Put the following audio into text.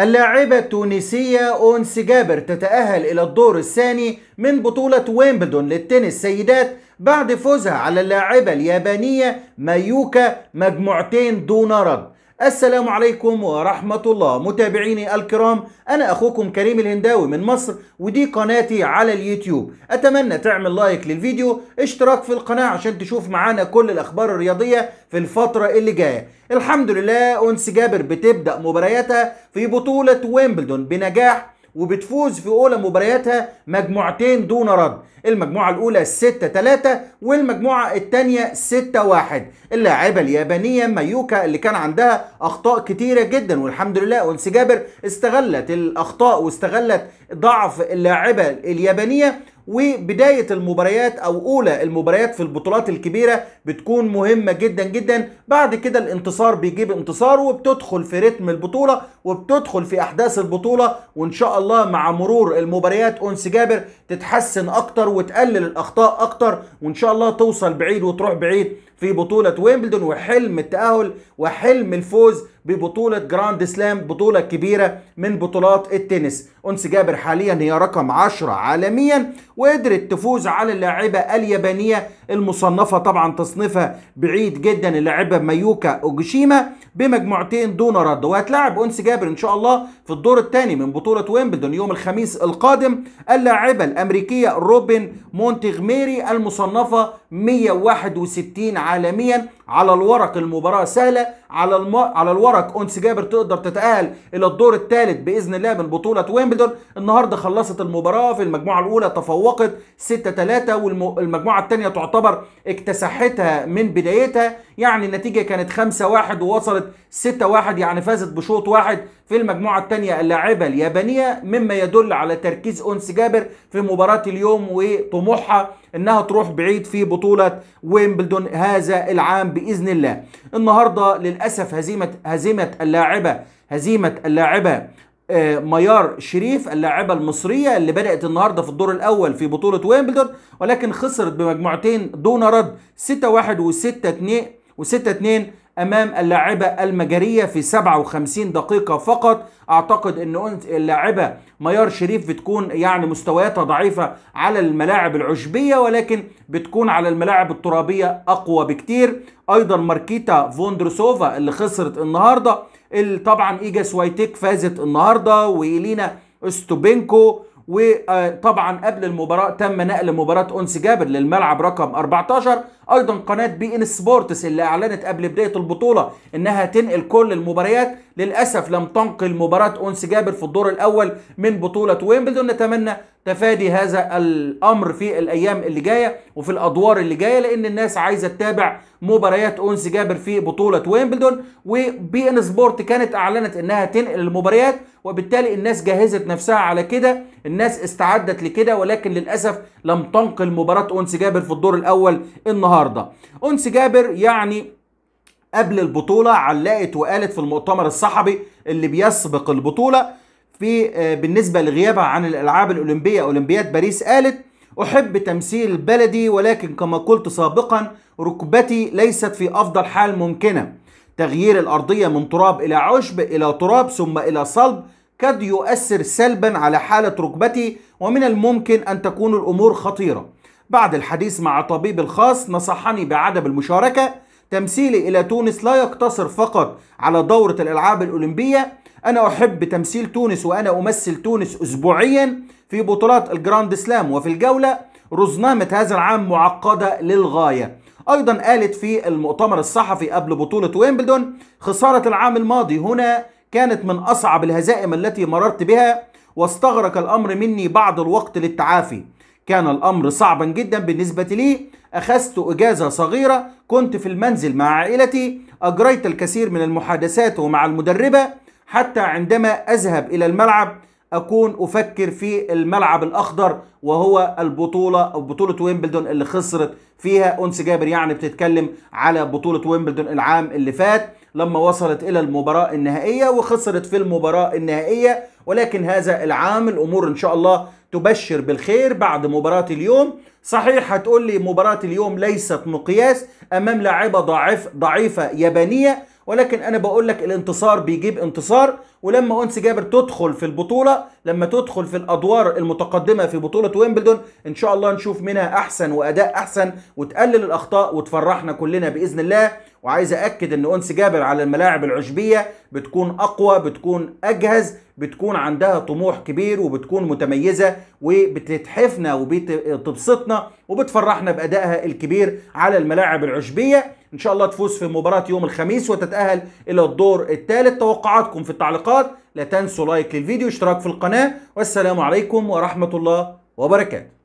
اللاعبة التونسية أونس جابر تتأهل إلى الدور الثاني من بطولة ويمبلدون للتنس سيدات بعد فوزها على اللاعبة اليابانية مايوكا مجموعتين دون رد السلام عليكم ورحمة الله متابعيني الكرام أنا أخوكم كريم الهنداوي من مصر ودي قناتي على اليوتيوب أتمنى تعمل لايك للفيديو اشتراك في القناة عشان تشوف معانا كل الأخبار الرياضية في الفترة اللي جاية الحمد لله أنس جابر بتبدأ مبارياتها في بطولة ويمبلدون بنجاح وبتفوز في اولى مبارياتها مجموعتين دون رد المجموعه الاولى 6 3 والمجموعه الثانيه 6 1 اللاعبه اليابانيه مايوكا اللي كان عندها اخطاء كتيره جدا والحمد لله انس جابر استغلت الاخطاء واستغلت ضعف اللاعبه اليابانيه وبداية المباريات أو أولى المباريات في البطولات الكبيرة بتكون مهمة جدا جدا بعد كده الانتصار بيجيب انتصار وبتدخل في رتم البطولة وبتدخل في أحداث البطولة وإن شاء الله مع مرور المباريات أنس جابر تتحسن أكتر وتقلل الأخطاء أكتر وإن شاء الله توصل بعيد وتروح بعيد في بطولة ويمبلدون وحلم التأهل وحلم الفوز ببطولة جراند سلام بطولة كبيرة من بطولات التنس أنس جابر حاليا هي رقم 10 عالميا وقدرت تفوز على اللاعبة اليابانية المصنفة طبعا تصنيفها بعيد جدا اللاعبة مايوكا اوجيشيما بمجموعتين دون رد وهتلاعب انس جابر ان شاء الله في الدور الثاني من بطولة ويمبلدون يوم الخميس القادم اللاعبة الامريكية روبن مونتغميري المصنفة 161 عالميا على الورق المباراة سهلة على الم... على الورق أنس جابر تقدر تتأهل إلى الدور الثالث بإذن الله من بطولة ويمبلدون النهارده خلصت المباراة في المجموعة الأولى تفوق فوقت 6 3 والمجموعه الثانيه تعتبر اكتسحتها من بدايتها يعني النتيجه كانت 5 1 ووصلت 6 1 يعني فازت بشوط واحد في المجموعه الثانيه اللاعبه اليابانيه مما يدل على تركيز انس جابر في مباراه اليوم وطموحها انها تروح بعيد في بطوله ويمبلدون هذا العام باذن الله النهارده للاسف هزيمه هزيمه اللاعبه هزيمه اللاعبه ميار شريف اللاعبة المصرية اللي بدأت النهاردة في الدور الأول في بطولة ويمبلدون ولكن خسرت بمجموعتين دون رد 6-1 و 6-2 و 6-2 امام اللاعبه المجريه في 57 دقيقه فقط اعتقد ان اللاعبه ميار شريف بتكون يعني مستوياتها ضعيفه على الملاعب العشبيه ولكن بتكون على الملاعب الترابيه اقوى بكتير ايضا ماركيتا فوندروسوفا اللي خسرت النهارده اللي طبعا ايجا سوايتيك فازت النهارده ويلينا استوبينكو وطبعا آه، قبل المباراه تم نقل مباراه اونس جابر للملعب رقم 14 ايضا قناه بي ان سبورتس اللي اعلنت قبل بدايه البطوله انها تنقل كل المباريات للاسف لم تنقل مباراه انس جابر في الدور الاول من بطوله ويمبلدون نتمنى تفادي هذا الامر في الايام اللي جايه وفي الادوار اللي جايه لان الناس عايزه تتابع مباريات انس جابر في بطوله ويمبلدون وبي ان سبورت كانت اعلنت انها تنقل المباريات وبالتالي الناس جهزت نفسها على كده الناس استعدت لكده ولكن للاسف لم تنقل مباراه انس جابر في الدور الاول النهارده النهارده انس جابر يعني قبل البطوله علقت وقالت في المؤتمر الصحفي اللي بيسبق البطوله في آه، بالنسبه لغيابها عن الالعاب الاولمبيه اولمبياد باريس قالت احب تمثيل بلدي ولكن كما قلت سابقا ركبتي ليست في افضل حال ممكنه تغيير الارضيه من تراب الى عشب الى تراب ثم الى صلب قد يؤثر سلبا على حاله ركبتي ومن الممكن ان تكون الامور خطيره بعد الحديث مع طبيب الخاص نصحني بعدم المشاركة تمثيلي إلى تونس لا يقتصر فقط على دورة الألعاب الأولمبية أنا أحب تمثيل تونس وأنا أمثل تونس أسبوعيا في بطولات الجراند سلام وفي الجولة رزنامة هذا العام معقدة للغاية أيضا قالت في المؤتمر الصحفي قبل بطولة ويمبلدون خسارة العام الماضي هنا كانت من أصعب الهزائم التي مررت بها واستغرق الأمر مني بعض الوقت للتعافي كان الأمر صعبا جدا بالنسبة لي أخذت إجازة صغيرة كنت في المنزل مع عائلتي أجريت الكثير من المحادثات ومع المدربة حتى عندما أذهب إلى الملعب أكون أفكر في الملعب الأخضر وهو البطولة أو بطولة ويمبلدون اللي خسرت فيها أنس جابر يعني بتتكلم على بطولة ويمبلدون العام اللي فات لما وصلت إلى المباراة النهائية وخسرت في المباراة النهائية ولكن هذا العام الأمور إن شاء الله تبشر بالخير بعد مباراة اليوم صحيح هتقول لي مباراة اليوم ليست مقياس أمام لاعبة ضعيف ضعيفة يابانية ولكن انا بقول لك الانتصار بيجيب انتصار ولما انس جابر تدخل في البطوله لما تدخل في الادوار المتقدمه في بطوله ويمبلدون ان شاء الله نشوف منها احسن واداء احسن وتقلل الاخطاء وتفرحنا كلنا باذن الله وعايز اكد ان انس جابر على الملاعب العشبيه بتكون اقوى بتكون اجهز بتكون عندها طموح كبير وبتكون متميزه وبتتحفنا وبتبسطنا وبتفرحنا بادائها الكبير على الملاعب العشبيه ان شاء الله تفوز في مباراه يوم الخميس وتتاهل الى الدور الثالث توقعاتكم في التعليقات لا تنسوا لايك للفيديو اشتراك في القناه والسلام عليكم ورحمه الله وبركاته